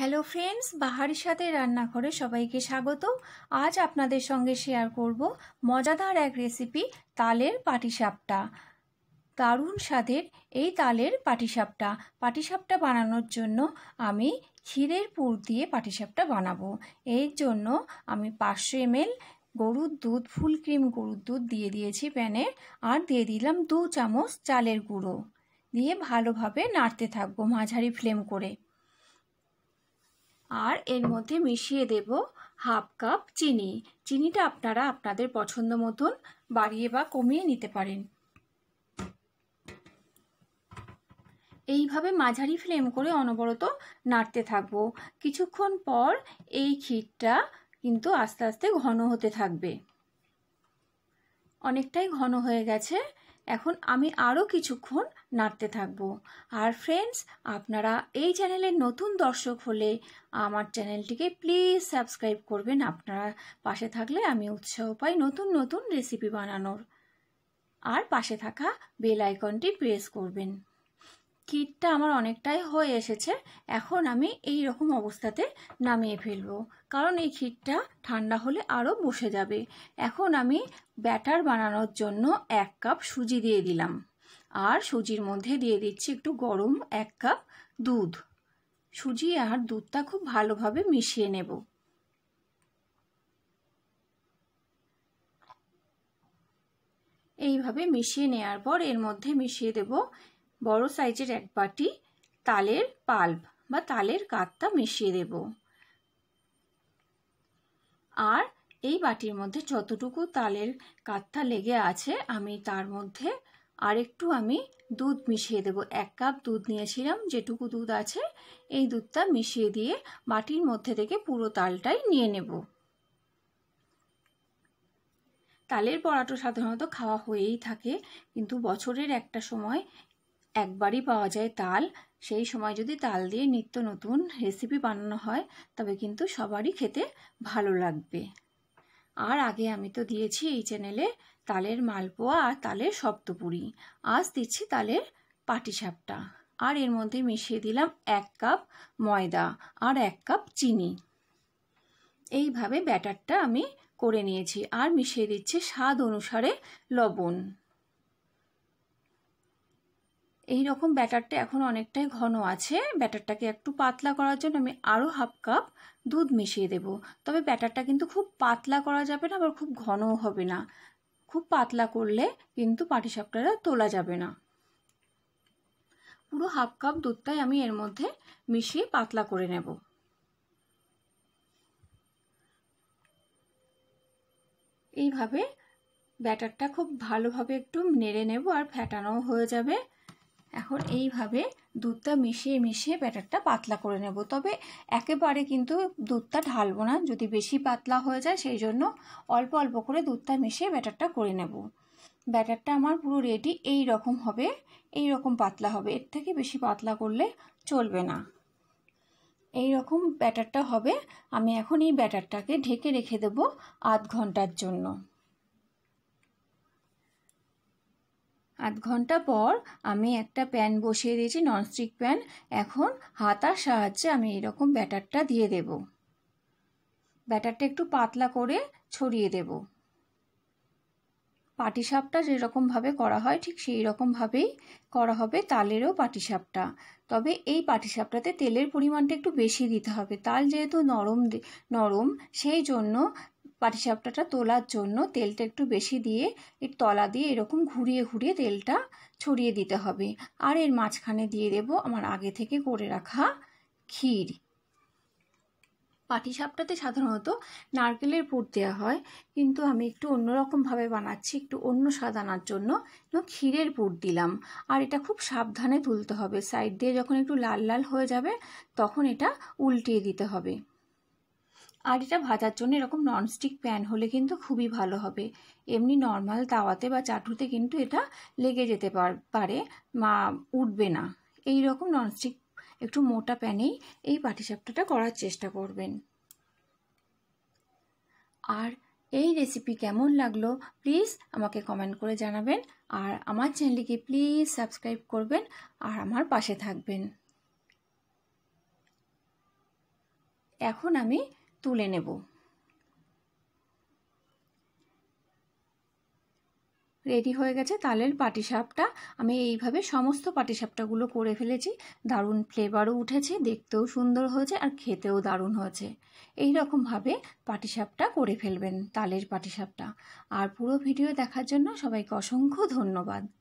hello friends বাহারির সাথে রান্নাঘরে সবাইকে স্বাগত আজ আপনাদের সঙ্গে শেয়ার করব মজাদার এক রেসিপি তালের পাটিসাপটা দারুণ স্বাদের এই তালের পাটিসাপটা পাটিসাপটা বানানোর জন্য আমি ক্ষীরের পুর দিয়ে পাটিসাপটা বানাবো এর জন্য আমি পাঁচশো এমএল গরুর দুধ ফুল ক্রিম গরুর দুধ দিয়ে দিয়েছি প্যানে আর দিয়ে দিলাম দু চামচ চালের গুঁড়ো দিয়ে ভালোভাবে নাড়তে থাকবো মাঝারি ফ্লেম করে আর এর মধ্যে মিশিয়ে দেব হাফ কাপ চিনি চিনিটা আপনারা আপনাদের পছন্দ মতন বাড়িয়ে বা কমিয়ে নিতে পারেন এইভাবে মাঝারি ফ্লেম করে অনবরত নাড়তে থাকবো কিছুক্ষণ পর এই ক্ষীরটা কিন্তু আস্তে আস্তে ঘন হতে থাকবে অনেকটাই ঘন হয়ে গেছে এখন আমি আরও কিছুক্ষণ নাড়তে থাকব আর ফ্রেন্ডস আপনারা এই চ্যানেলের নতুন দর্শক হলে আমার চ্যানেলটিকে প্লিজ সাবস্ক্রাইব করবেন আপনারা পাশে থাকলে আমি উৎসাহ পাই নতুন নতুন রেসিপি বানানোর আর পাশে থাকা বেল আইকনটি প্রেস করবেন ক্ষীরটা আমার অনেকটাই হয়ে এসেছে এখন আমি এই রকম অবস্থাতে নামিয়ে ফেলবো কারণ এই ক্ষীরটা ঠান্ডা হলে আরও বসে যাবে এখন আমি ব্যাটার বানানোর জন্য এক কাপ সুজি দিয়ে দিলাম আর সুজির মধ্যে দিয়ে দিচ্ছি একটু গরম এক কাপ দুধ সুজি আর দুধটা খুব ভালোভাবে মিশিয়ে নেব এইভাবে মিশিয়ে নেওয়ার পর এর মধ্যে মিশিয়ে দেব বড় সাইজের এক বাটি তালের পাল্প বা তালের কাত্তা মিশিয়ে দেব আর এই বাটির মধ্যে যতটুকু তালের কাত্তা লেগে আছে আমি তার মধ্যে আরেকটু আমি দুধ মিশিয়ে দেব এক কাপ দুধ নিয়েছিলাম যেটুকু দুধ আছে এই দুধটা মিশিয়ে দিয়ে বাটির মধ্যে থেকে পুরো তালটাই নিয়ে নেব তালের পরাটো সাধারণত খাওয়া হয়েই থাকে কিন্তু বছরের একটা সময় একবারই পাওয়া যায় তাল সেই সময় যদি তাল দিয়ে নিত্য নতুন রেসিপি বানানো হয় তবে কিন্তু সবারই খেতে ভালো লাগবে আর আগে আমি তো দিয়েছি এই চ্যানেলে তালের মালপোয়া আর তালের সপ্তপুরি আজ দিচ্ছি তালের পাটিসাপটা আর এর মধ্যে মিশিয়ে দিলাম এক কাপ ময়দা আর এক কাপ চিনি এইভাবে ব্যাটারটা আমি করে নিয়েছি আর মিশিয়ে দিচ্ছি স্বাদ অনুসারে লবণ এই রকম ব্যাটারটা এখন অনেকটাই ঘন আছে ব্যাটারটাকে একটু পাতলা করার জন্য আমি আরও হাফ কাপ দুধ মিশিয়ে দেব তবে ব্যাটারটা কিন্তু খুব পাতলা করা যাবে না আবার খুব ঘনও হবে না খুব পাতলা করলে কিন্তু পাটিসাপটাটা তোলা যাবে না পুরো হাফ কাপ দুধটাই আমি এর মধ্যে মিশিয়ে পাতলা করে নেব এইভাবে ব্যাটারটা খুব ভালোভাবে একটু নেড়ে নেব আর ফ্যাটানোও হয়ে যাবে এখন এইভাবে দুধটা মিশিয়ে মিশিয়ে ব্যাটারটা পাতলা করে নেব তবে একেবারে কিন্তু দুধটা ঢালবো না যদি বেশি পাতলা হয়ে যায় সেই জন্য অল্প অল্প করে দুধটা মিশিয়ে ব্যাটারটা করে নেব ব্যাটারটা আমার পুরো রেডি এই রকম হবে এই রকম পাতলা হবে এর থেকে বেশি পাতলা করলে চলবে না এই রকম ব্যাটারটা হবে আমি এখন এই ব্যাটারটাকে ঢেকে রেখে দেব আধ ঘন্টার জন্য আধ ঘন্টা পর আমি একটা প্যান বসিয়ে দিয়েছি ননস্টিক প্যান এখন হাতার সাহায্যে আমি এরকম ব্যাটারটা দিয়ে দেব ব্যাটারটা একটু পাতলা করে ছড়িয়ে দেব পাটিসাপটা যেরকমভাবে করা হয় ঠিক সেই রকমভাবেই করা হবে তালেরও পাটিসাপটা তবে এই পাটিসাপটাতে তেলের পরিমাণটা একটু বেশি দিতে হবে তাল যেহেতু নরম নরম সেই জন্য পাটিসাপটাটা তোলার জন্য তেলটা একটু বেশি দিয়ে এর তলা দিয়ে এরকম ঘুরিয়ে ঘুরিয়ে তেলটা ছড়িয়ে দিতে হবে আর এর মাঝখানে দিয়ে দেব আমার আগে থেকে করে রাখা ক্ষীর পাটিসাপটাতে সাধারণত নারকেলের পুর দেওয়া হয় কিন্তু আমি একটু অন্যরকমভাবে বানাচ্ছি একটু অন্য স্বাদ আনার জন্য ক্ষীরের পুর দিলাম আর এটা খুব সাবধানে তুলতে হবে সাইড দিয়ে যখন একটু লাল লাল হয়ে যাবে তখন এটা উল্টিয়ে দিতে হবে আর এটা ভাজার জন্য এরকম ননস্টিক প্যান হলে কিন্তু খুবই ভালো হবে এমনি নর্মাল তাওয়াতে বা চাটুতে কিন্তু এটা লেগে যেতে পারে মা উঠবে না এই রকম ননস্টিক একটু মোটা প্যানেই এই পাটিসাপটাটা করার চেষ্টা করবেন আর এই রেসিপি কেমন লাগলো প্লিজ আমাকে কমেন্ট করে জানাবেন আর আমার চ্যানেলটিকে প্লিজ সাবস্ক্রাইব করবেন আর আমার পাশে থাকবেন এখন আমি তুলে নেব রেডি হয়ে গেছে তালের পাটিসাপটা আমি এইভাবে সমস্ত পাটিসাপটাগুলো করে ফেলেছি দারুণ ফ্লেভারও উঠেছে দেখতেও সুন্দর হয়েছে আর খেতেও দারুণ হয়েছে এই রকমভাবে পাটিসাপটা করে ফেলবেন তালের পাটিসাপটা আর পুরো ভিডিও দেখার জন্য সবাইকে অসংখ্য ধন্যবাদ